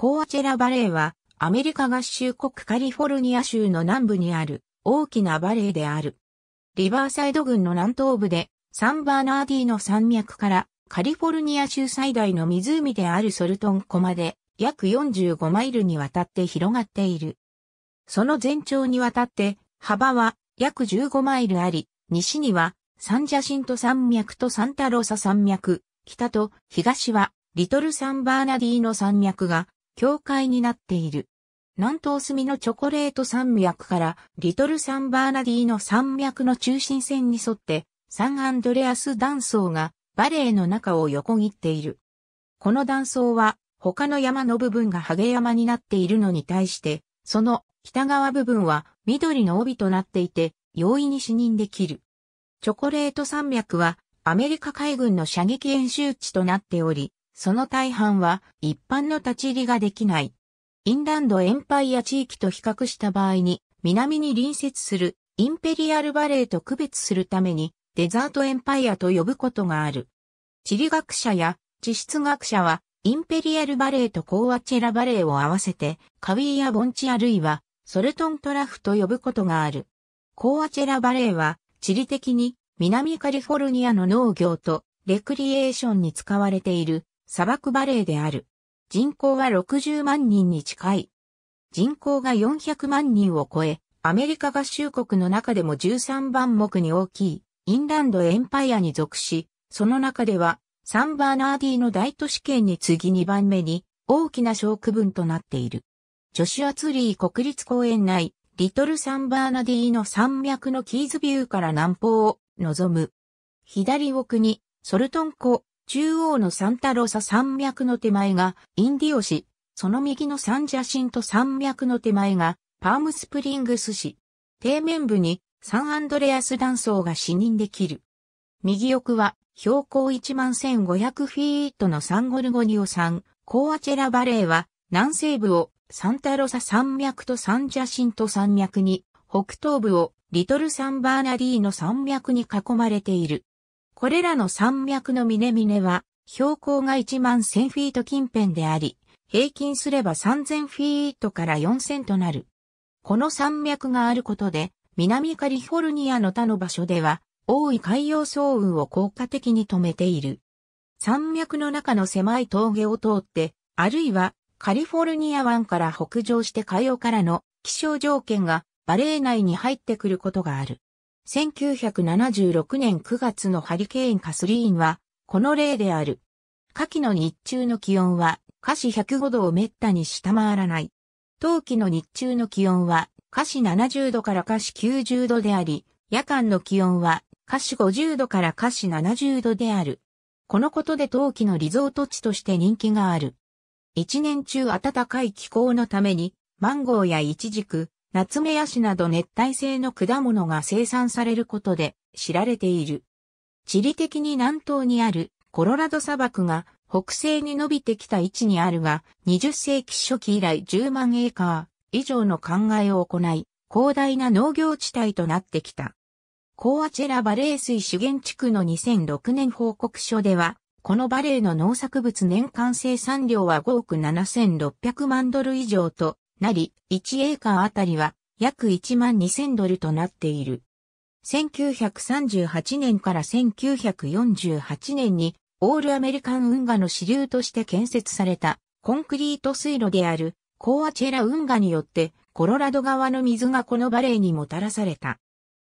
コーアチェラバレーは、アメリカ合衆国カリフォルニア州の南部にある大きなバレーである。リバーサイド郡の南東部で、サンバーナーディーの山脈からカリフォルニア州最大の湖であるソルトン湖まで約45マイルにわたって広がっている。その全長にわたって幅は約15マイルあり、西にはサンジャシント山脈とサンタローサ山脈、北と東はリトルサンバーナディーの山脈が境界になっている。南東隅のチョコレート山脈からリトルサンバーナディの山脈の中心線に沿ってサンアンドレアス断層がバレーの中を横切っている。この断層は他の山の部分がハゲ山になっているのに対して、その北側部分は緑の帯となっていて容易に視認できる。チョコレート山脈はアメリカ海軍の射撃演習地となっており、その大半は一般の立ち入りができない。インランドエンパイア地域と比較した場合に、南に隣接するインペリアルバレーと区別するために、デザートエンパイアと呼ぶことがある。地理学者や地質学者は、インペリアルバレーとコーアチェラバレーを合わせて、カウィーやボンチあるいは、ソルトントラフと呼ぶことがある。コーアチェラバレーは、地理的に、南カリフォルニアの農業とレクリエーションに使われている砂漠バレーである。人口は60万人に近い。人口が400万人を超え、アメリカ合衆国の中でも13番目に大きい、インランドエンパイアに属し、その中では、サンバーナーディの大都市圏に次2番目に大きな小区分となっている。ジョシュアツリー国立公園内、リトルサンバーナディの山脈のキーズビューから南方を望む。左奥にソルトン湖、中央のサンタロサ山脈の手前がインディオ市、その右のサンジャシント山脈の手前がパームスプリングス市。底面部にサンアンドレアス断層が視認できる。右奥は標高11500フィートのサンゴルゴニオ山、コーアチェラバレーは南西部をサンタロサ山脈とサンジャシント山脈に、北東部をリトルサンバーナディーの山脈に囲まれている。これらの山脈の峰々は、標高が1万1000フィート近辺であり、平均すれば3000フィートから4000となる。この山脈があることで、南カリフォルニアの他の場所では、多い海洋騒雲を効果的に止めている。山脈の中の狭い峠を通って、あるいはカリフォルニア湾から北上して海洋からの気象条件がバレー内に入ってくることがある。1976年9月のハリケーンカスリーンは、この例である。夏季の日中の気温は、華氏105度を滅多に下回らない。冬季の日中の気温は、華氏70度から華氏90度であり、夜間の気温は、華氏50度から華氏70度である。このことで冬季のリゾート地として人気がある。一年中暖かい気候のために、マンゴーやイチジク、ナツメヤシなど熱帯性の果物が生産されることで知られている。地理的に南東にあるコロラド砂漠が北西に伸びてきた位置にあるが、20世紀初期以来10万エーカー以上の考えを行い、広大な農業地帯となってきた。コアチェラバレー水資源地区の2006年報告書では、このバレーの農作物年間生産量は5億7600万ドル以上となり、1エーカーあたりは約1万2000ドルとなっている。1938年から1948年にオールアメリカン運河の支流として建設されたコンクリート水路であるコアチェラ運河によってコロラド川の水がこのバレーにもたらされた。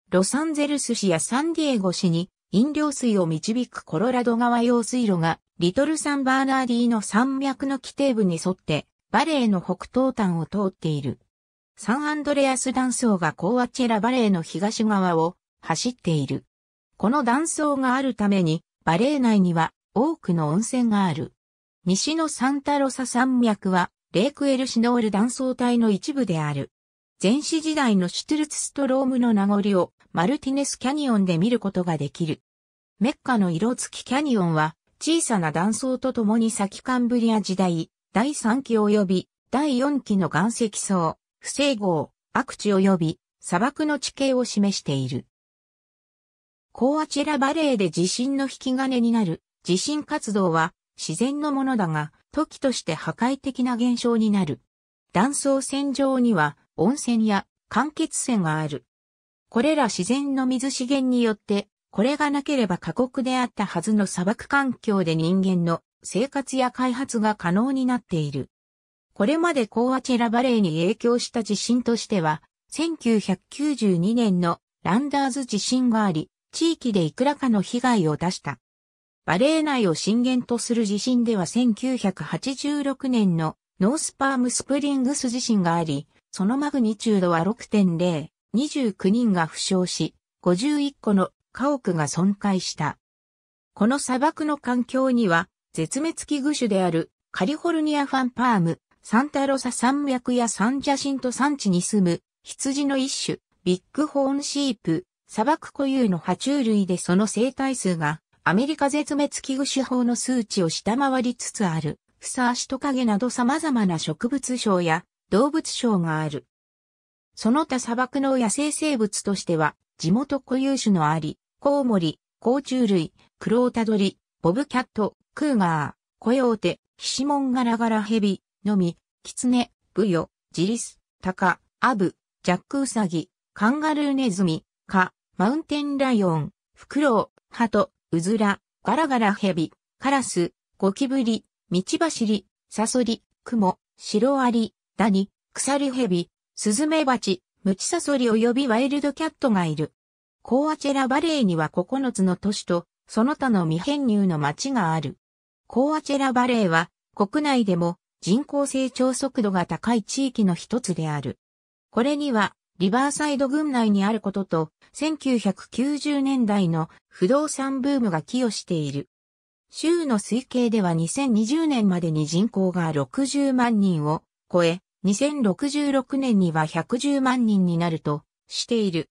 ロサンゼルス市やサンディエゴ市に飲料水を導くコロラド川用水路がリトルサンバーナーディの山脈の規定部に沿ってバレエの北東端を通っている。サンアンドレアス断層がコーアチェラバレエの東側を走っている。この断層があるために、バレエ内には多くの温泉がある。西のサンタロサ山脈は、レイクエルシノール断層帯の一部である。前史時代のシュトゥルツストロームの名残をマルティネスキャニオンで見ることができる。メッカの色付きキャニオンは小さな断層とともに先カンブリア時代、第3期及び第4期の岩石層、不整合、悪地及び砂漠の地形を示している。コアチェラバレーで地震の引き金になる地震活動は自然のものだが、時として破壊的な現象になる。断層線上には温泉や間欠泉がある。これら自然の水資源によって、これがなければ過酷であったはずの砂漠環境で人間の生活や開発が可能になっている。これまでコアチェラバレーに影響した地震としては、1992年のランダーズ地震があり、地域でいくらかの被害を出した。バレー内を震源とする地震では1986年のノースパームスプリングス地震があり、そのマグニチュードは6.0、29人が負傷し、51個の家屋が損壊した。この砂漠の環境には絶滅危惧種であるカリフォルニアファンパーム、サンタロサ山脈やサンジャシント山地に住む羊の一種、ビッグホーンシープ、砂漠固有の爬虫類でその生態数がアメリカ絶滅危惧種法の数値を下回りつつある、フサアシトカゲなど様々な植物症や動物症がある。その他砂漠の野生生物としては、地元固有種のアリ、コウモリ、甲虫類、クロータドリ、ボブキャット、クーガー、コヨーテ、ヒシモンガラガラヘビ、ノミ、キツネ、ブヨ、ジリス、タカ、アブ、ジャックウサギ、カンガルーネズミ、カ、マウンテンライオン、フクロウ、ハト、ウズラ、ガラガラヘビ、カラス、ゴキブリ、道走り、サソリ、クモ、シロアリ、ダニ、クサリヘビ、スズメバチ、ムチサソリ及びワイルドキャットがいる。コーアチェラバレーには9つの都市と、その他の未編入の町がある。コーアチェラバレーは国内でも人口成長速度が高い地域の一つである。これにはリバーサイド群内にあることと1990年代の不動産ブームが寄与している。州の推計では2020年までに人口が60万人を超え、2066年には110万人になるとしている。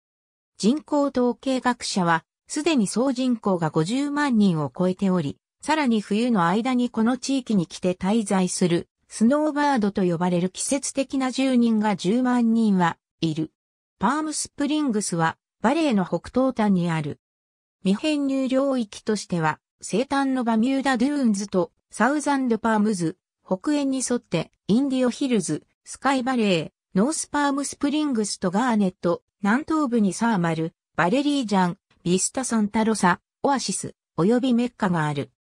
人口統計学者はすでに総人口が50万人を超えており、さらに冬の間にこの地域に来て滞在するスノーバードと呼ばれる季節的な住人が10万人はいる。パームスプリングスはバレーの北東端にある。未編入領域としては西端のバミューダ・ドゥーンズとサウザンド・パームズ、北縁に沿ってインディオ・ヒルズ、スカイバレー、ノースパームスプリングスとガーネット、南東部にサーマル、バレリージャン、ビスタ・サンタロサ、オアシス、及びメッカがある。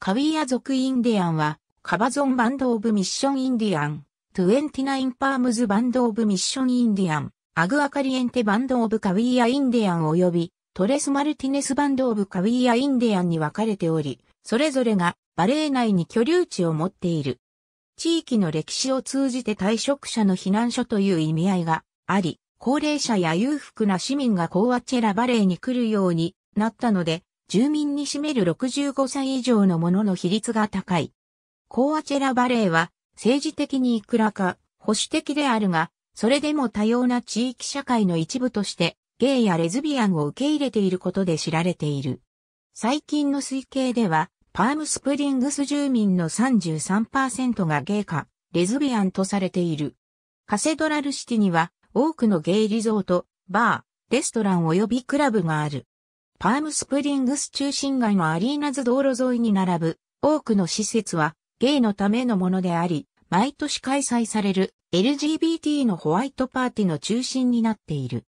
カウィア族インディアンは、カバゾンバンド・オブ・ミッション・インディアン、トゥエンティナイン・パームズ・バンド・オブ・ミッション・インディアン、アグアカリエンテ・バンド・オブ・カウィア・インディアン及び、トレス・マルティネス・バンド・オブ・カウィア・インディアンに分かれており、それぞれがバレー内に居留地を持っている。地域の歴史を通じて退職者の避難所という意味合いがあり、高齢者や裕福な市民がコーアチェラバレーに来るようになったので、住民に占める65歳以上の者の比率が高い。コーアチェラバレーは政治的にいくらか保守的であるが、それでも多様な地域社会の一部として、ゲイやレズビアンを受け入れていることで知られている。最近の推計では、パームスプリングス住民の33%がゲイか、レズビアンとされている。カセドラルシティには、多くのゲイリゾート、バー、レストラン及びクラブがある。パームスプリングス中心街のアリーナズ道路沿いに並ぶ多くの施設はゲイのためのものであり、毎年開催される LGBT のホワイトパーティーの中心になっている。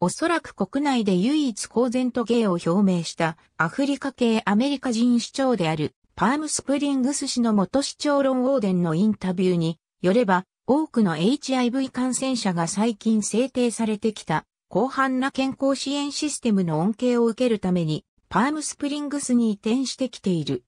おそらく国内で唯一公然とゲイを表明したアフリカ系アメリカ人市長であるパームスプリングス市の元市長ロン・オーデンのインタビューによれば多くの HIV 感染者が最近制定されてきた広範な健康支援システムの恩恵を受けるために、パームスプリングスに移転してきている。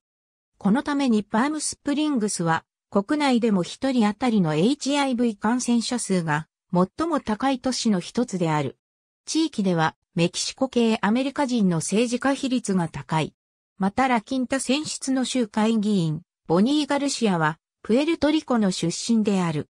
このためにパームスプリングスは、国内でも一人当たりの HIV 感染者数が最も高い都市の一つである。地域ではメキシコ系アメリカ人の政治家比率が高い。またラキンタ選出の州会議員、ボニー・ガルシアは、プエルトリコの出身である。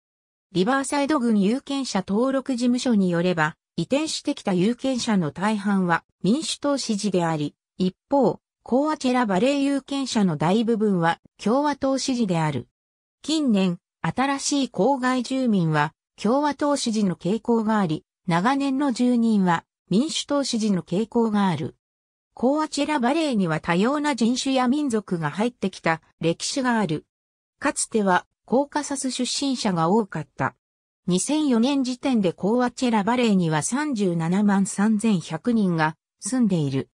リバーサイド郡有権者登録事務所によれば、移転してきた有権者の大半は民主党支持であり、一方、コアチェラバレー有権者の大部分は共和党支持である。近年、新しい郊外住民は共和党支持の傾向があり、長年の住人は民主党支持の傾向がある。コアチェラバレーには多様な人種や民族が入ってきた歴史がある。かつてはコーカサス出身者が多かった。2004年時点でコーアチェラバレーには37万3100人が住んでいる。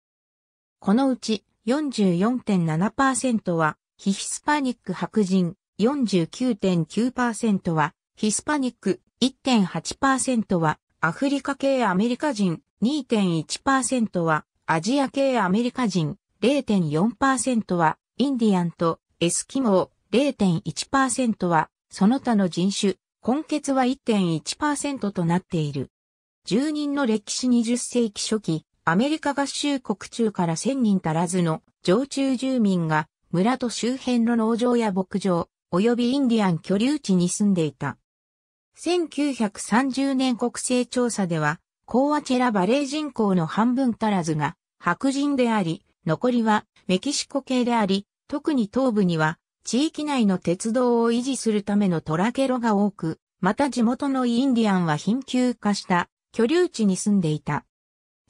このうち44.7%は非ヒスパニック白人、49.9%はヒスパニック、1.8%はアフリカ系アメリカ人、2.1%はアジア系アメリカ人、0.4%はインディアンとエスキモー、0.1%はその他の人種、根血は1.1%となっている。住人の歴史20世紀初期、アメリカ合衆国中から1000人足らずの常駐住民が村と周辺の農場や牧場、及びインディアン居留地に住んでいた。1930年国勢調査では、コーアチェラバレー人口の半分足らずが白人であり、残りはメキシコ系であり、特に東部には地域内の鉄道を維持するためのトラケロが多く、また地元のインディアンは貧窮化した居留地に住んでいた。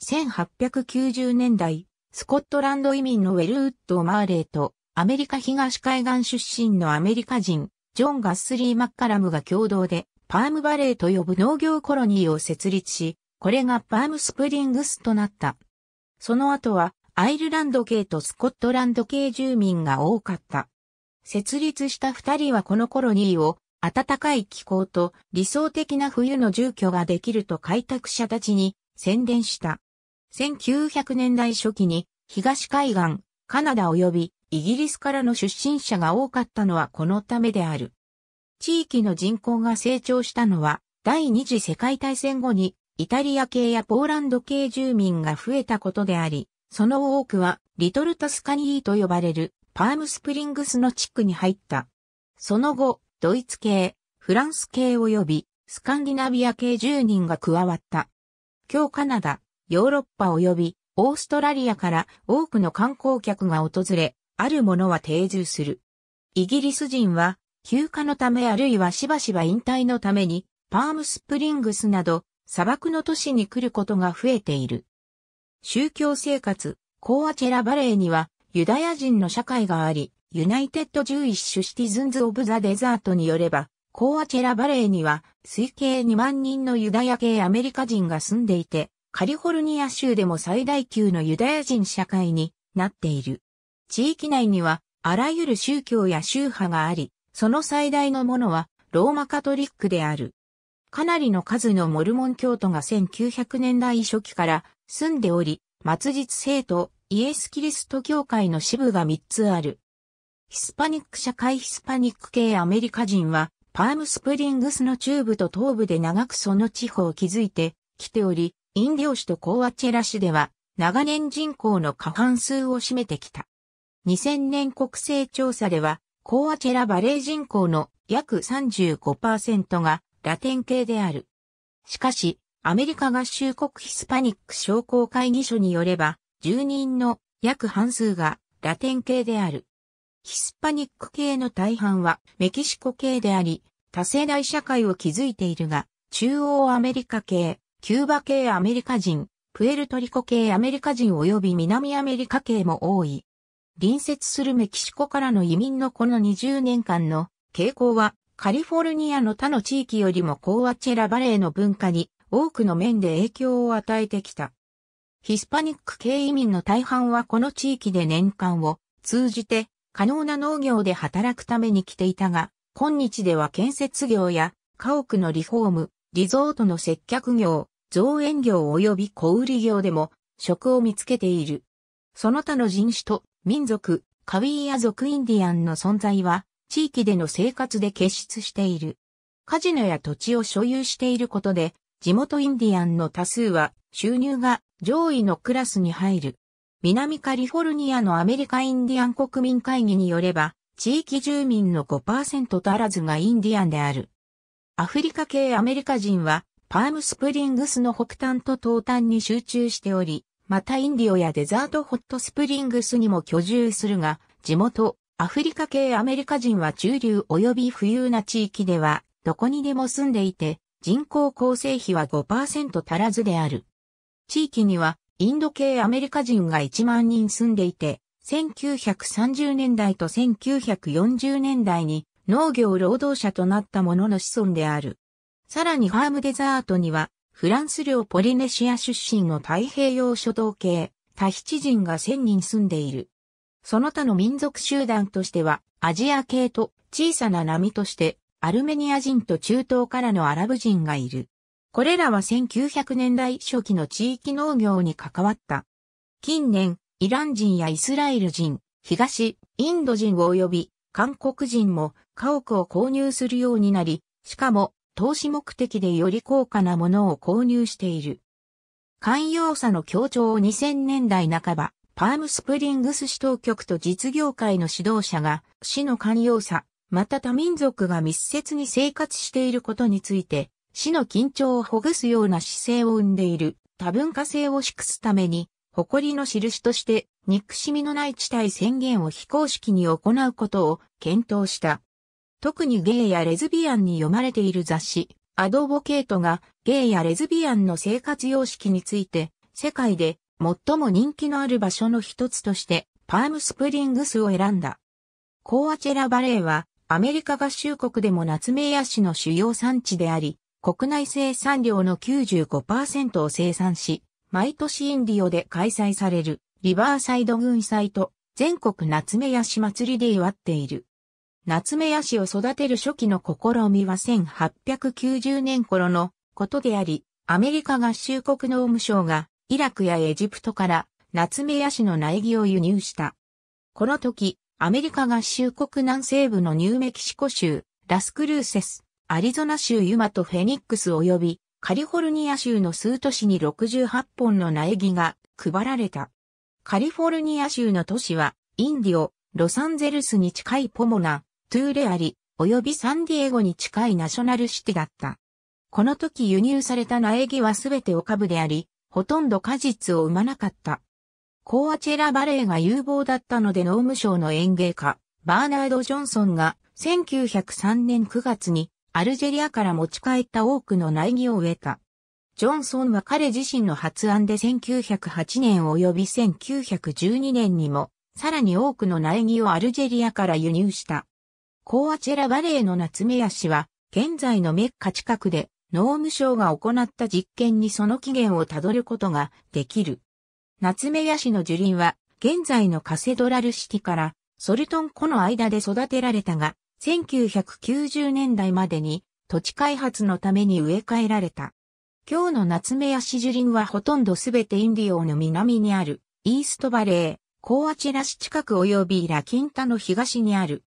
1890年代、スコットランド移民のウェルウッド・マーレーとアメリカ東海岸出身のアメリカ人、ジョン・ガッスリー・マッカラムが共同でパームバレーと呼ぶ農業コロニーを設立し、これがパームスプリングスとなった。その後はアイルランド系とスコットランド系住民が多かった。設立した二人はこの頃にを暖かい気候と理想的な冬の住居ができると開拓者たちに宣伝した。1900年代初期に東海岸、カナダ及びイギリスからの出身者が多かったのはこのためである。地域の人口が成長したのは第二次世界大戦後にイタリア系やポーランド系住民が増えたことであり、その多くはリトルタスカニーと呼ばれるパームスプリングスの地区に入った。その後、ドイツ系、フランス系及びスカンディナビア系住人が加わった。今日カナダ、ヨーロッパ及びオーストラリアから多くの観光客が訪れ、あるものは定住する。イギリス人は休暇のためあるいはしばしば引退のためにパームスプリングスなど砂漠の都市に来ることが増えている。宗教生活、コーアチェラバレーにはユダヤ人の社会があり、ユナイテッド・ジューイッシュ・シティズンズ・オブ・ザ・デザートによれば、コアチェラ・バレーには推計2万人のユダヤ系アメリカ人が住んでいて、カリフォルニア州でも最大級のユダヤ人社会になっている。地域内にはあらゆる宗教や宗派があり、その最大のものはローマカトリックである。かなりの数のモルモン教徒が1900年代初期から住んでおり、末日生徒イエス・キリスト教会の支部が3つある。ヒスパニック社会ヒスパニック系アメリカ人は、パームスプリングスの中部と東部で長くその地方を築いてきており、インディオ市とコーアチェラ市では、長年人口の過半数を占めてきた。2000年国勢調査では、コーアチェラバレー人口の約35%がラテン系である。しかし、アメリカ合衆国ヒスパニック商工会議所によれば、住人の約半数がラテン系である。ヒスパニック系の大半はメキシコ系であり、多世代社会を築いているが、中央アメリカ系、キューバ系アメリカ人、プエルトリコ系アメリカ人及び南アメリカ系も多い。隣接するメキシコからの移民のこの20年間の傾向は、カリフォルニアの他の地域よりもコーアチェラバレーの文化に多くの面で影響を与えてきた。ヒスパニック系移民の大半はこの地域で年間を通じて可能な農業で働くために来ていたが、今日では建設業や家屋のリフォーム、リゾートの接客業、造園業及び小売業でも職を見つけている。その他の人種と民族、カウィーア族インディアンの存在は地域での生活で結出している。カジノや土地を所有していることで地元インディアンの多数は収入が上位のクラスに入る。南カリフォルニアのアメリカインディアン国民会議によれば、地域住民の5%足らずがインディアンである。アフリカ系アメリカ人は、パームスプリングスの北端と東端に集中しており、またインディオやデザートホットスプリングスにも居住するが、地元、アフリカ系アメリカ人は中流及び富裕な地域では、どこにでも住んでいて、人口構成比は5%足らずである。地域にはインド系アメリカ人が1万人住んでいて、1930年代と1940年代に農業労働者となった者の子孫である。さらにファームデザートには、フランス領ポリネシア出身の太平洋諸島系、タヒチ人が1000人住んでいる。その他の民族集団としては、アジア系と小さな波として、アルメニア人と中東からのアラブ人がいる。これらは1900年代初期の地域農業に関わった。近年、イラン人やイスラエル人、東、インド人及び韓国人も家屋を購入するようになり、しかも投資目的でより高価なものを購入している。寛容さの協調を2000年代半ば、パームスプリングス市当局と実業界の指導者が、市の寛容さ、また他民族が密接に生活していることについて、死の緊張をほぐすような姿勢を生んでいる多文化性を祝すために、誇りの印として憎しみのない地帯宣言を非公式に行うことを検討した。特にゲイやレズビアンに読まれている雑誌、アドボケートがゲイやレズビアンの生活様式について、世界で最も人気のある場所の一つとして、パームスプリングスを選んだ。コーアチェラバレーは、アメリカ合衆国でもナツメヤ市の主要産地であり、国内生産量の95%を生産し、毎年インディオで開催されるリバーサイド軍祭と全国夏目ヤシ祭りで祝っている。夏目ヤシを育てる初期の試みは1890年頃のことであり、アメリカ合衆国農務省がイラクやエジプトから夏目ヤシの苗木を輸入した。この時、アメリカ合衆国南西部のニューメキシコ州、ラスクルーセスアリゾナ州ユマとフェニックス及びカリフォルニア州の数都市に68本の苗木が配られた。カリフォルニア州の都市はインディオ、ロサンゼルスに近いポモナ、トゥーレアリ、及びサンディエゴに近いナショナルシティだった。この時輸入された苗木はすべてお株であり、ほとんど果実を生まなかった。コーアチェラバレーが有望だったので農務省の園芸家、バーナード・ジョンソンが1903年9月にアルジェリアから持ち帰った多くの苗木を植えた。ジョンソンは彼自身の発案で1908年及び1912年にも、さらに多くの苗木をアルジェリアから輸入した。コーアチェラバレーのナツメヤシは、現在のメッカ近くで、農務省が行った実験にその起源をたどることができる。ナツメヤシの樹林は、現在のカセドラル式からソルトン湖の間で育てられたが、1990年代までに土地開発のために植え替えられた。今日の夏目やシジュリンはほとんどすべてインディオの南にあるイーストバレー、コーアチェラ市近く及びラキンタの東にある。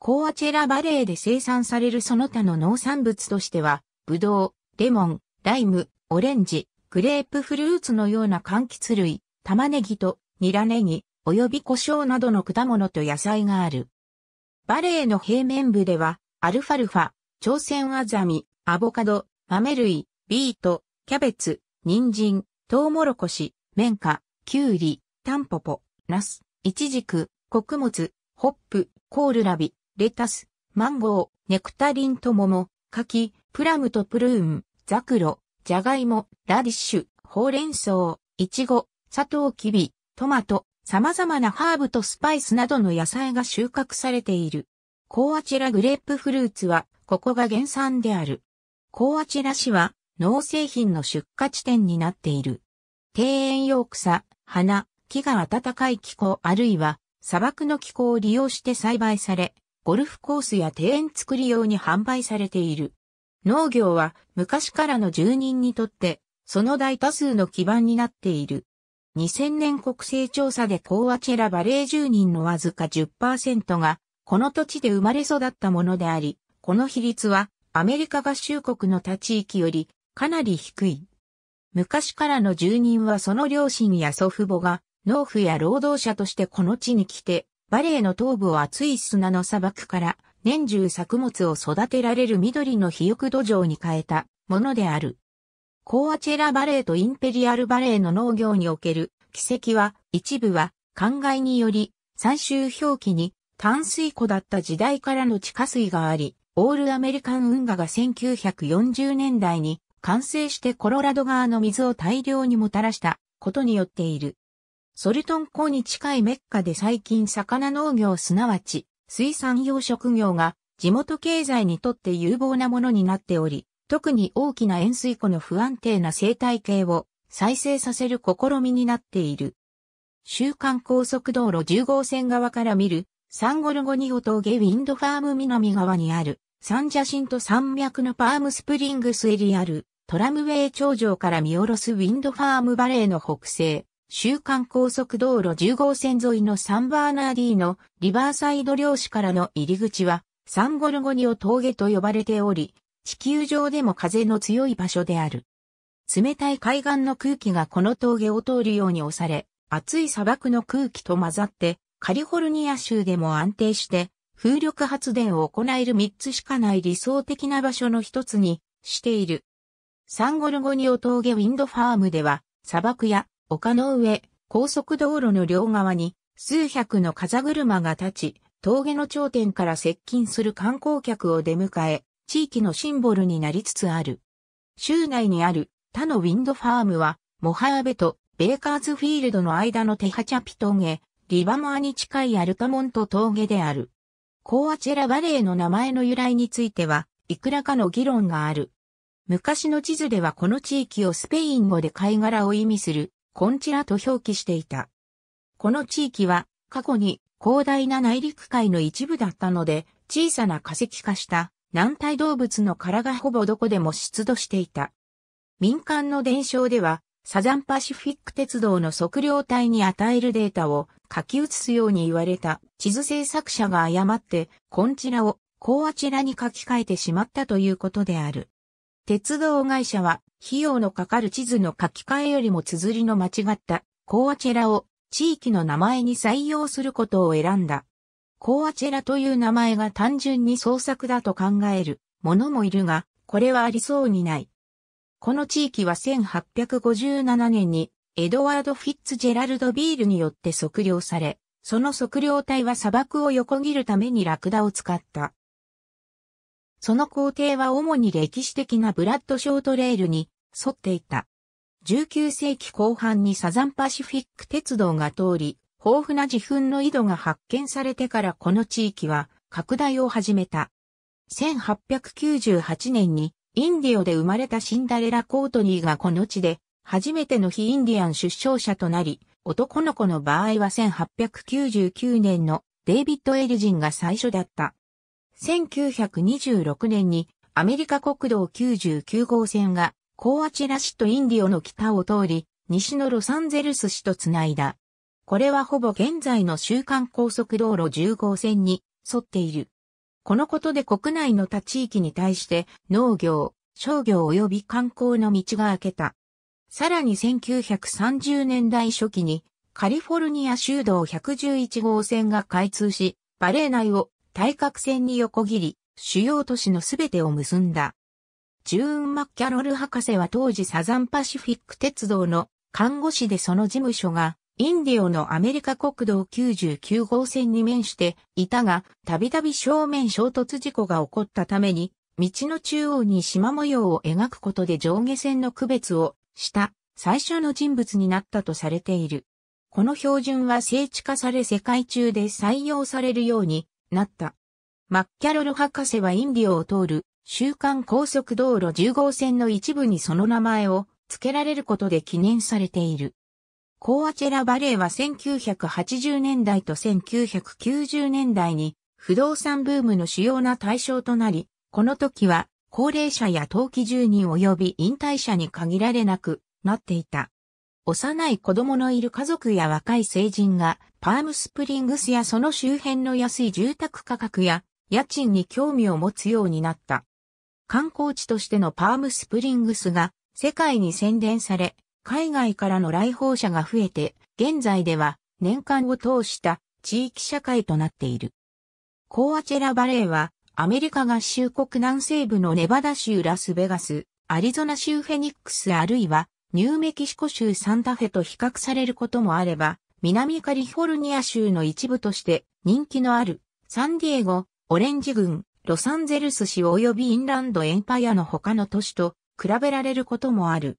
コーアチェラバレーで生産されるその他の農産物としては、ブドウ、レモン、ライム、オレンジ、グレープフルーツのような柑橘類、玉ねぎとニラネギ、及び胡椒などの果物と野菜がある。バレーの平面部では、アルファルファ、朝鮮アザミ、アボカド、豆類、ビート、キャベツ、人参、トウモロコシ、綿花、キュウリ、タンポポ、ナス、イチジク、穀物、ホップ、コールラビ、レタス、マンゴー、ネクタリンと桃、柿、プラムとプルーン、ザクロ、ジャガイモ、ラディッシュ、ほうれん草、イチゴ、サトウキビ、トマト、様々なハーブとスパイスなどの野菜が収穫されている。コーアチェラグレープフルーツは、ここが原産である。コーアチェラ市は、農製品の出荷地点になっている。庭園用草、花、木が暖かい気候あるいは砂漠の気候を利用して栽培され、ゴルフコースや庭園作り用に販売されている。農業は昔からの住人にとって、その大多数の基盤になっている。2000年国勢調査でコーアチェラバレー住人のわずか10%が、この土地で生まれ育ったものであり、この比率はアメリカ合衆国の他地域よりかなり低い。昔からの住人はその両親や祖父母が農夫や労働者としてこの地に来て、バレーの頭部を厚い砂の砂漠から年中作物を育てられる緑の肥沃土壌に変えたものである。コーアチェラバレーとインペリアルバレーの農業における奇跡は、一部は、灌漑により、最終表記に淡水湖だった時代からの地下水があり、オールアメリカン運河が1940年代に完成してコロラド川の水を大量にもたらしたことによっている。ソルトン湖に近いメッカで最近魚農業すなわち水産養殖業が地元経済にとって有望なものになっており、特に大きな円錐湖の不安定な生態系を再生させる試みになっている。週刊高速道路10号線側から見る、サンゴルゴニオ峠ウィンドファーム南側にある、サンジャシント山脈のパームスプリングスエリアル、トラムウェイ頂上から見下ろすウィンドファームバレーの北西、週刊高速道路10号線沿いのサンバーナーディーのリバーサイド漁師からの入り口は、サンゴルゴニオ峠と呼ばれており、地球上でも風の強い場所である。冷たい海岸の空気がこの峠を通るように押され、暑い砂漠の空気と混ざって、カリフォルニア州でも安定して、風力発電を行える3つしかない理想的な場所の一つにしている。サンゴルゴニオ峠ウィンドファームでは、砂漠や丘の上、高速道路の両側に数百の風車が立ち、峠の頂点から接近する観光客を出迎え、地域のシンボルになりつつある。州内にある他のウィンドファームは、モハーベとベーカーズフィールドの間のテハチャピ峠、リバモアに近いアルカモント峠である。コーアチェラバレーの名前の由来については、いくらかの議論がある。昔の地図ではこの地域をスペイン語で貝殻を意味する、コンチラと表記していた。この地域は、過去に広大な内陸海の一部だったので、小さな化石化した軟体動物の殻がほぼどこでも出土していた。民間の伝承では、サザンパシフィック鉄道の測量体に与えるデータを書き写すように言われた地図制作者が誤って、こんちらをこうあちらに書き換えてしまったということである。鉄道会社は、費用のかかる地図の書き換えよりも綴りの間違った、コーアチェラを地域の名前に採用することを選んだ。コーアチェラという名前が単純に創作だと考える者もいるが、これはありそうにない。この地域は1857年にエドワード・フィッツジェラルド・ビールによって測量され、その測量隊は砂漠を横切るためにラクダを使った。その工程は主に歴史的なブラッドショートレールに沿っていた。19世紀後半にサザンパシフィック鉄道が通り、豊富な自噴の井戸が発見されてからこの地域は拡大を始めた。1898年にインディオで生まれたシンダレラ・コートニーがこの地で初めての非インディアン出生者となり、男の子の場合は1899年のデイビッド・エルジンが最初だった。1926年にアメリカ国道99号線がコーアチラ市とインディオの北を通り、西のロサンゼルス市とつないだ。これはほぼ現在の週間高速道路10号線に沿っている。このことで国内の他地域に対して農業、商業及び観光の道が開けた。さらに1930年代初期にカリフォルニア州道111号線が開通し、バレー内を対角線に横切り、主要都市のすべてを結んだ。ジューン・マッキャロル博士は当時サザンパシフィック鉄道の看護師でその事務所がインディオのアメリカ国道99号線に面していたが、たびたび正面衝突事故が起こったために、道の中央に縞模様を描くことで上下線の区別をした最初の人物になったとされている。この標準は聖地化され世界中で採用されるようになった。マッキャロル博士はインディオを通る週刊高速道路10号線の一部にその名前を付けられることで記念されている。コーアチェラバレーは1980年代と1990年代に不動産ブームの主要な対象となり、この時は高齢者や登記住人及び引退者に限られなくなっていた。幼い子供のいる家族や若い成人がパームスプリングスやその周辺の安い住宅価格や家賃に興味を持つようになった。観光地としてのパームスプリングスが世界に宣伝され、海外からの来訪者が増えて、現在では年間を通した地域社会となっている。コーアチェラバレーは、アメリカ合衆国南西部のネバダ州ラスベガス、アリゾナ州フェニックスあるいは、ニューメキシコ州サンタフェと比較されることもあれば、南カリフォルニア州の一部として人気のあるサンディエゴ、オレンジ郡、ロサンゼルス市及びインランドエンパイアの他の都市と比べられることもある。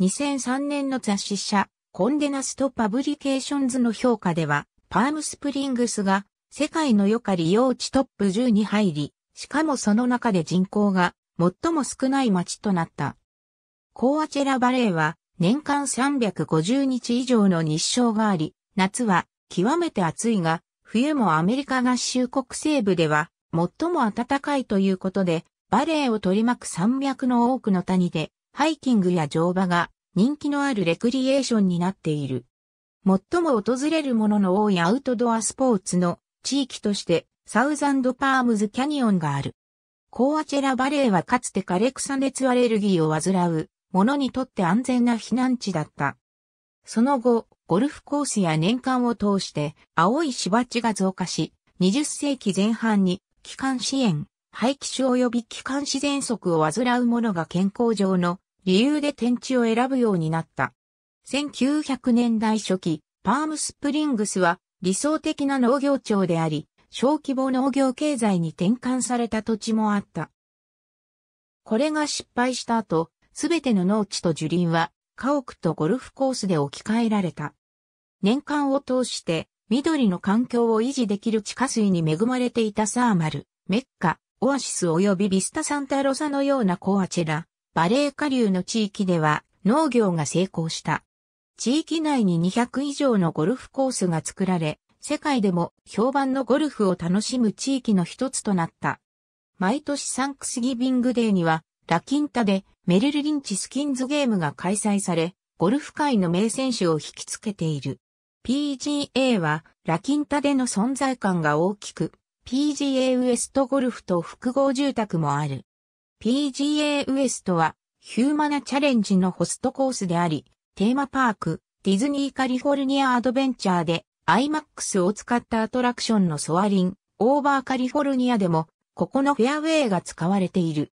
2003年の雑誌社、コンデナストパブリケーションズの評価では、パームスプリングスが世界の余暇利用地トップ10に入り、しかもその中で人口が最も少ない街となった。コーアチェラバレーは年間350日以上の日照があり、夏は極めて暑いが、冬もアメリカ合衆国西部では最も暖かいということで、バレーを取り巻く山脈の多くの谷でハイキングや乗馬が人気のあるレクリエーションになっている。最も訪れるものの多いアウトドアスポーツの地域としてサウザンドパームズキャニオンがある。コアチェラバレーはかつてカクサネ熱アレルギーを患う者にとって安全な避難地だった。その後、ゴルフコースや年間を通して青い芝地が増加し、20世紀前半に機関支援、肺気腫及び気管支喘息を患う者が健康上の理由で天地を選ぶようになった。1900年代初期、パームスプリングスは理想的な農業庁であり、小規模農業経済に転換された土地もあった。これが失敗した後、すべての農地と樹林は家屋とゴルフコースで置き換えられた。年間を通して緑の環境を維持できる地下水に恵まれていたサーマル、メッカ、オアシス及びビスタサンタロサのようなコアチェラ、バレー下流の地域では農業が成功した。地域内に200以上のゴルフコースが作られ、世界でも評判のゴルフを楽しむ地域の一つとなった。毎年サンクスギビングデーには、ラキンタでメル・リンチスキンズゲームが開催され、ゴルフ界の名選手を引きつけている。PGA はラキンタでの存在感が大きく、PGA ウエストゴルフと複合住宅もある。PGA ウエストは、ヒューマナチャレンジのホストコースであり、テーマパーク、ディズニーカリフォルニアアドベンチャーで、IMAX を使ったアトラクションのソアリン、オーバーカリフォルニアでも、ここのフェアウェイが使われている。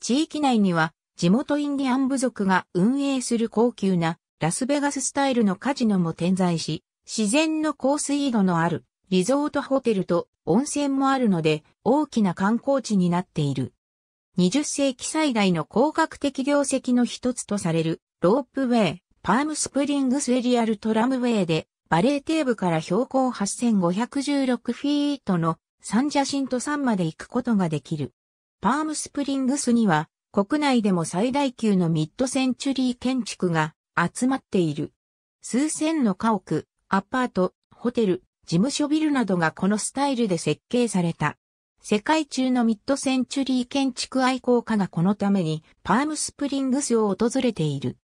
地域内には、地元インディアン部族が運営する高級なラスベガススタイルのカジノも点在し、自然の高水度のあるリゾートホテルと温泉もあるので大きな観光地になっている。20世紀最大の工学的業績の一つとされるロープウェイ、パームスプリングスエリアルトラムウェイでバレーテーブから標高8516フィートの三ジャシント山まで行くことができる。パームスプリングスには国内でも最大級のミッドセンチュリー建築が集まっている。数千の家屋、アパート、ホテル、事務所ビルなどがこのスタイルで設計された。世界中のミッドセンチュリー建築愛好家がこのためにパームスプリングスを訪れている。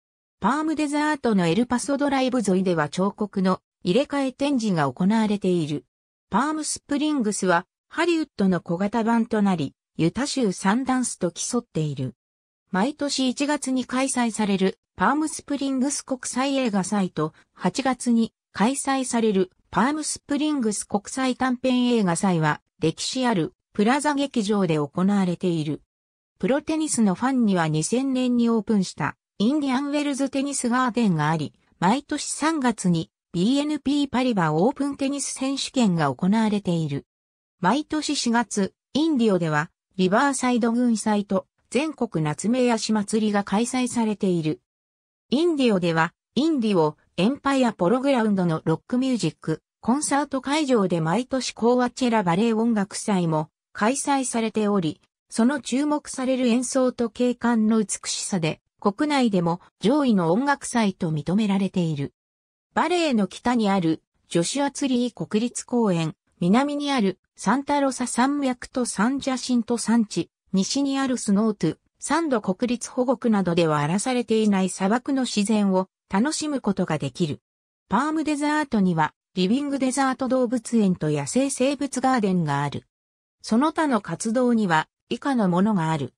パームデザートのエルパソドライブ沿いでは彫刻の入れ替え展示が行われている。パームスプリングスはハリウッドの小型版となり、ユタ州サンダンスと競っている。毎年1月に開催されるパームスプリングス国際映画祭と8月に開催されるパームスプリングス国際短編映画祭は歴史あるプラザ劇場で行われている。プロテニスのファンには2000年にオープンしたインディアンウェルズテニスガーデンがあり、毎年3月に BNP パリバオープンテニス選手権が行われている。毎年4月、インディオではリバーサイド軍祭と全国夏目足祭りが開催されている。インディオではインディオエンパイアポログラウンドのロックミュージック、コンサート会場で毎年コーアチェラバレエ音楽祭も開催されており、その注目される演奏と景観の美しさで、国内でも上位の音楽祭と認められている。バレエの北にあるジョシュアツリー国立公園、南にあるサンタロサ山脈とサンジャシント山地、西にあるスノート、サンド国立保護区などでは荒らされていない砂漠の自然を楽しむことができる。パームデザートには、リビングデザート動物園と野生生物ガーデンがある。その他の活動には、以下のものがある。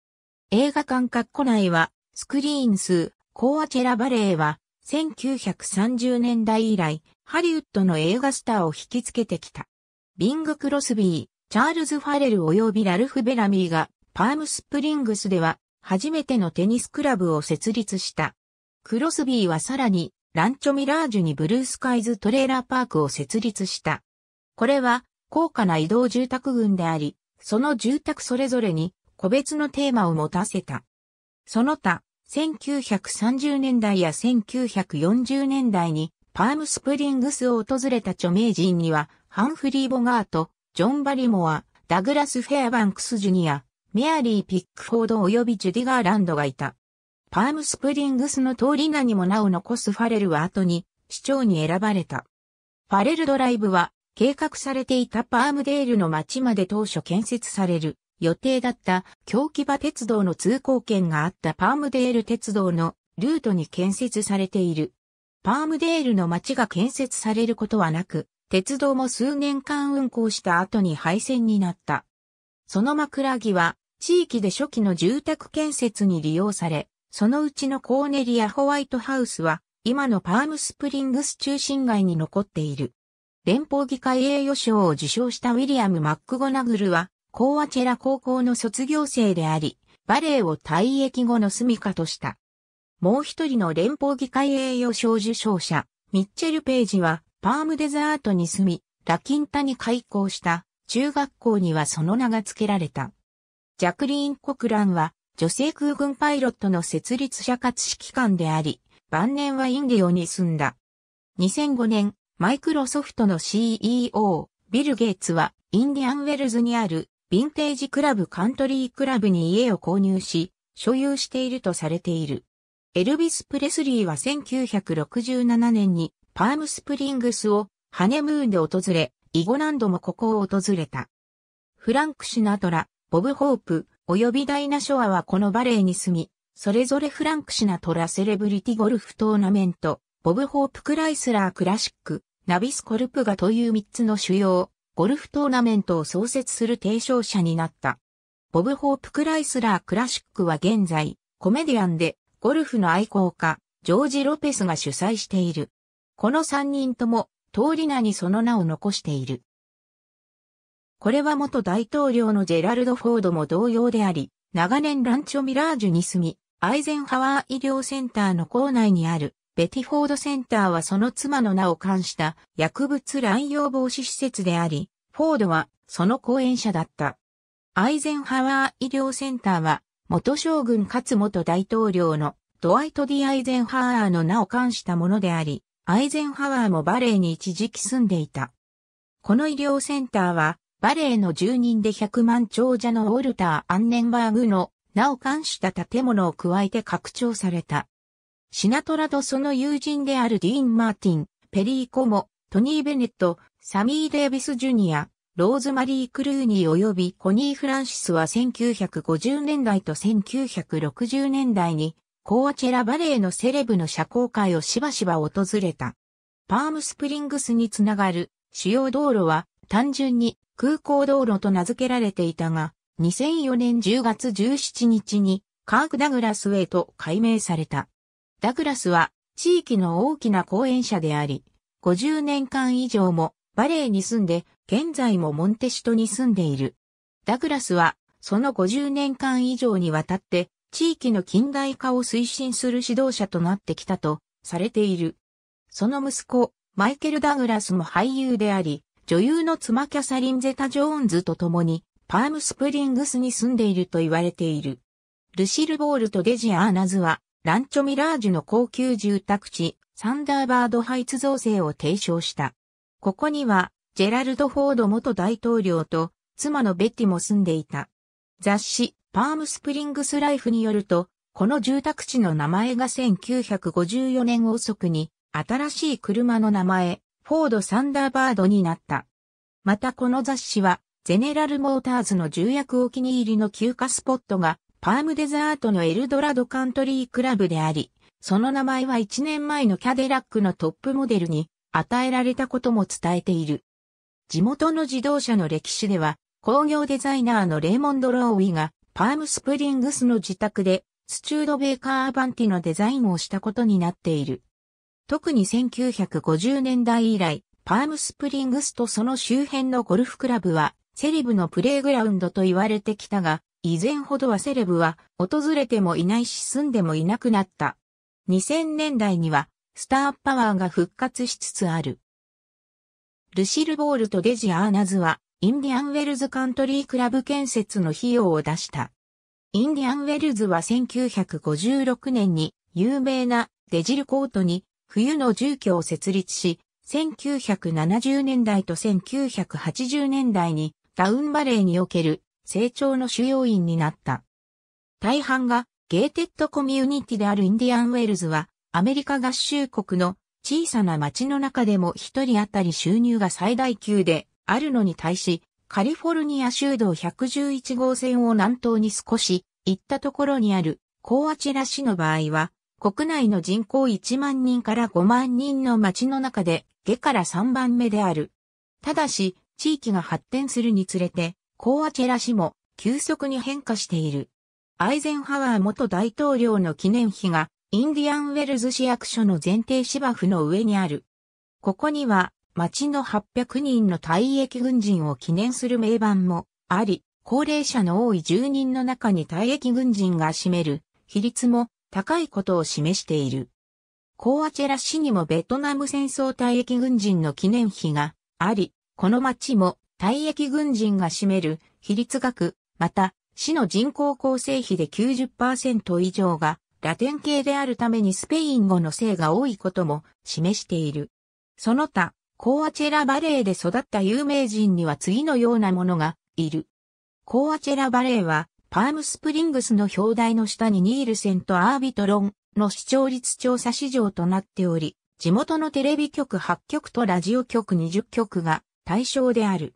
映画館括弧内は、スクリーン数、コーアチェラバレーは、1930年代以来、ハリウッドの映画スターを引きつけてきた。ビング・クロスビー、チャールズ・ファレル及びラルフ・ベラミーが、パームスプリングスでは、初めてのテニスクラブを設立した。クロスビーはさらに、ランチョミラージュにブルースカイズトレーラーパークを設立した。これは、高価な移動住宅群であり、その住宅それぞれに個別のテーマを持たせた。その他、1930年代や1940年代にパームスプリングスを訪れた著名人には、ハンフリー・ボガート、ジョン・バリモア、ダグラス・フェアバンクス・ジュニア、メアリー・ピックフォード及びジュディ・ガーランドがいた。パームスプリングスの通り名にも名を残すファレルは後に市長に選ばれた。ファレルドライブは計画されていたパームデールの町まで当初建設される予定だった狂気場鉄道の通行権があったパームデール鉄道のルートに建設されている。パームデールの町が建設されることはなく、鉄道も数年間運行した後に廃線になった。その枕木は地域で初期の住宅建設に利用され、そのうちのコーネリア・ホワイトハウスは、今のパームスプリングス中心街に残っている。連邦議会栄誉賞を受賞したウィリアム・マックゴナグルは、コーアチェラ高校の卒業生であり、バレエを退役後の住処とした。もう一人の連邦議会栄誉賞受賞者、ミッチェル・ページは、パームデザートに住み、ラキンタに開校した、中学校にはその名が付けられた。ジャクリーン・コクランは、女性空軍パイロットの設立者活指揮官であり、晩年はインディオに住んだ。2005年、マイクロソフトの CEO、ビル・ゲイツは、インディアンウェルズにある、ヴィンテージクラブカントリークラブに家を購入し、所有しているとされている。エルビス・プレスリーは1967年に、パームスプリングスを、ハネムーンで訪れ、以後何度もここを訪れた。フランク・シナトラ、ボブ・ホープ、及びダイナショアはこのバレーに住み、それぞれフランクシナトラセレブリティゴルフトーナメント、ボブ・ホープ・クライスラー・クラシック、ナビス・コルプガという3つの主要、ゴルフトーナメントを創設する提唱者になった。ボブ・ホープ・クライスラー・クラシックは現在、コメディアンで、ゴルフの愛好家、ジョージ・ロペスが主催している。この3人とも、通り名にその名を残している。これは元大統領のジェラルド・フォードも同様であり、長年ランチョ・ミラージュに住み、アイゼンハワー医療センターの構内にあるベティフォードセンターはその妻の名を冠した薬物乱用防止施設であり、フォードはその講演者だった。アイゼンハワー医療センターは元将軍かつ元大統領のドワイト・ディ・アイゼンハワーの名を冠したものであり、アイゼンハワーもバレーに一時期住んでいた。この医療センターはバレエの住人で100万長者のウォルター・アンネンバーグの名を冠した建物を加えて拡張された。シナトラとその友人であるディーン・マーティン、ペリー・コモ、トニー・ベネット、サミー・デイビス・ジュニア、ローズマリー・クルーニー及びコニー・フランシスは1950年代と1960年代にコアチェラバレエのセレブの社交会をしばしば訪れた。パームスプリングスにつながる主要道路は単純に空港道路と名付けられていたが、2004年10月17日にカーク・ダグラスへと改名された。ダグラスは地域の大きな講演者であり、50年間以上もバレーに住んで、現在もモンテシトに住んでいる。ダグラスは、その50年間以上にわたって、地域の近代化を推進する指導者となってきたと、されている。その息子、マイケル・ダグラスも俳優であり、女優の妻キャサリン・ゼタ・ジョーンズと共に、パームスプリングスに住んでいると言われている。ルシル・ボールとデジ・アーナズは、ランチョ・ミラージュの高級住宅地、サンダーバードハイツ造成を提唱した。ここには、ジェラルド・フォード元大統領と、妻のベッティも住んでいた。雑誌、パームスプリングスライフによると、この住宅地の名前が1954年遅くに、新しい車の名前、フォードサンダーバードになった。またこの雑誌は、ゼネラルモーターズの重役お気に入りの休暇スポットが、パームデザートのエルドラドカントリークラブであり、その名前は1年前のキャデラックのトップモデルに与えられたことも伝えている。地元の自動車の歴史では、工業デザイナーのレーモンド・ローウィが、パームスプリングスの自宅で、スチュード・ベーカー・アバンティのデザインをしたことになっている。特に1950年代以来、パームスプリングスとその周辺のゴルフクラブは、セレブのプレイグラウンドと言われてきたが、以前ほどはセレブは訪れてもいないし住んでもいなくなった。2000年代にはスターパワーが復活しつつある。ルシル・ボールとデジ・アーナズはインディアンウェルズカントリークラブ建設の費用を出した。インディアンウェルズは1956年に有名なデジルコートに冬の住居を設立し、1970年代と1980年代にダウンバレーにおける成長の主要因になった。大半がゲーテッドコミュニティであるインディアンウェールズはアメリカ合衆国の小さな町の中でも一人当たり収入が最大級であるのに対し、カリフォルニア州道111号線を南東に少し行ったところにあるコーアチェラ市の場合は国内の人口1万人から5万人の町の中で下から3番目である。ただし、地域が発展するにつれて、コアチェラ市も急速に変化している。アイゼンハワー元大統領の記念碑が、インディアンウェルズ市役所の前提芝生の上にある。ここには、町の800人の退役軍人を記念する名板もあり、高齢者の多い住人の中に退役軍人が占める比率も高いことを示している。コーアチェラ市にもベトナム戦争退役軍人の記念碑があり、この町も退役軍人が占める比率額、また市の人口構成比で90%以上がラテン系であるためにスペイン語の性が多いことも示している。その他、コーアチェラバレーで育った有名人には次のようなものがいる。コーアチェラバレーはパームスプリングスの表題の下にニールセンとアービトロンの視聴率調査市場となっており、地元のテレビ局8局とラジオ局20局が対象である。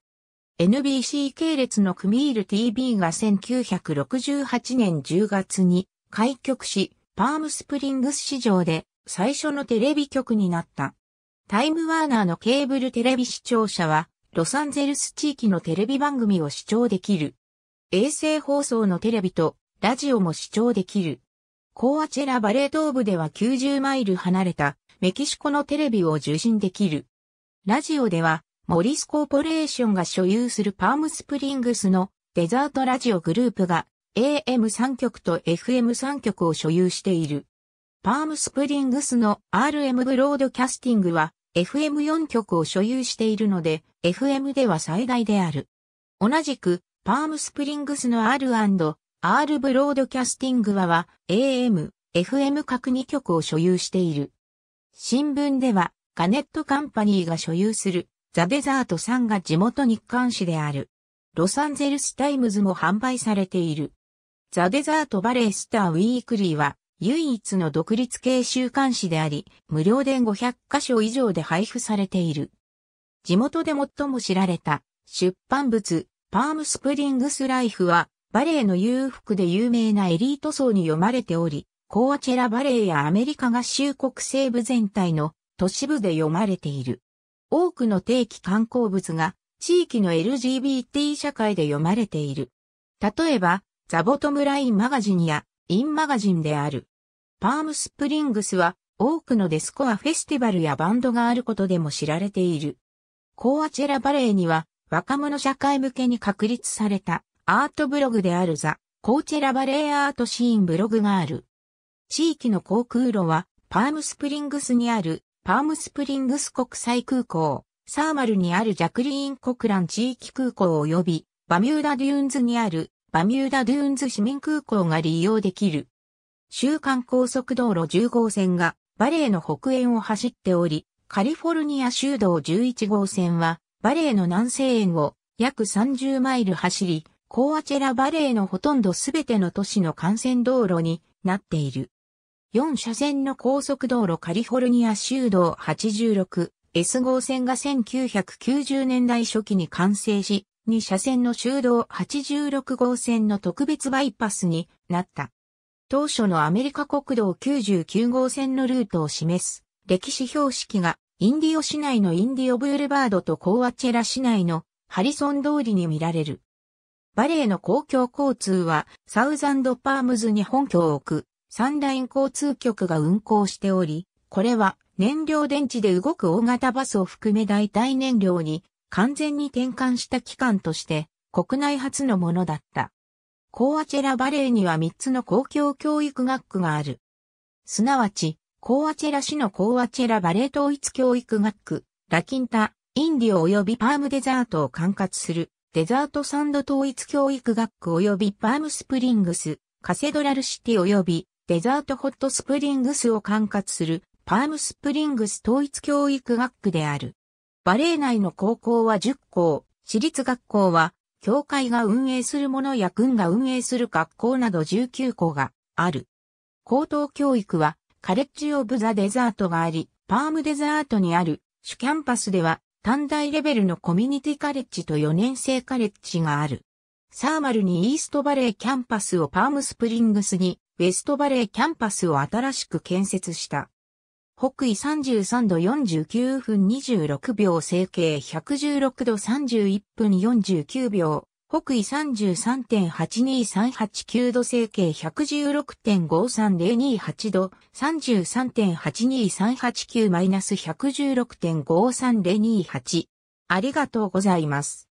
NBC 系列のクミール TV が1968年10月に開局し、パームスプリングス市場で最初のテレビ局になった。タイムワーナーのケーブルテレビ視聴者は、ロサンゼルス地域のテレビ番組を視聴できる衛星放送のテレビとラジオも視聴できる。コアチェラバレー東部では90マイル離れたメキシコのテレビを受信できる。ラジオではモリスコーポレーションが所有するパームスプリングスのデザートラジオグループが AM3 局と FM3 局を所有している。パームスプリングスの RM ブロードキャスティングは FM4 局を所有しているので、FM では最大である。同じく、パームスプリングスの R&R ブロードキャスティングはは AM、FM 各2局を所有している。新聞ではガネットカンパニーが所有するザ・デザートさんが地元日刊誌である。ロサンゼルスタイムズも販売されている。ザ・デザート・バレー・スター・ウィークリーは唯一の独立系週刊誌であり、無料で500箇所以上で配布されている。地元で最も知られた出版物パームスプリングスライフは、バレエの裕福で有名なエリート層に読まれており、コアチェラバレエやアメリカ合衆国西部全体の都市部で読まれている。多くの定期観光物が地域の LGBT 社会で読まれている。例えば、ザボトムラインマガジンやインマガジンである。パームスプリングスは多くのデスコアフェスティバルやバンドがあることでも知られている。コアチェラバレエには若者社会向けに確立されたアートブログであるザ・コーチェラバレーアートシーンブログがある。地域の航空路はパームスプリングスにあるパームスプリングス国際空港、サーマルにあるジャクリーン・コクラン地域空港及びバミューダ・デューンズにあるバミューダ・デューンズ市民空港が利用できる。週間高速道路10号線がバレーの北縁を走っており、カリフォルニア州道11号線はバレーの南西園を約30マイル走り、コーアチェラバレーのほとんどすべての都市の幹線道路になっている。4車線の高速道路カリフォルニア州道 86S 号線が1990年代初期に完成し、2車線の州道86号線の特別バイパスになった。当初のアメリカ国道99号線のルートを示す歴史標識がインディオ市内のインディオブールバードとコーアチェラ市内のハリソン通りに見られる。バレーの公共交通はサウザンドパームズに本拠を置くサンライン交通局が運行しており、これは燃料電池で動く大型バスを含め代替燃料に完全に転換した機関として国内初のものだった。コーアチェラバレーには3つの公共教育学区がある。すなわち、コーアチェラ市のコーアチェラバレー統一教育学区、ラキンタ、インディオ及びパームデザートを管轄する、デザートサンド統一教育学区及びパームスプリングス、カセドラルシティ及びデザートホットスプリングスを管轄する、パームスプリングス統一教育学区である。バレー内の高校は10校、私立学校は、教会が運営するものや軍が運営する学校など19校がある。高等教育は、カレッジ・オブ・ザ・デザートがあり、パームデザートにある主キャンパスでは短大レベルのコミュニティカレッジと4年生カレッジがある。サーマルにイーストバレーキャンパスをパームスプリングスにウェストバレーキャンパスを新しく建設した。北緯33度49分26秒、整形116度31分49秒、北緯33.82389度西形116.53028度33.82389-116.53028ありがとうございます。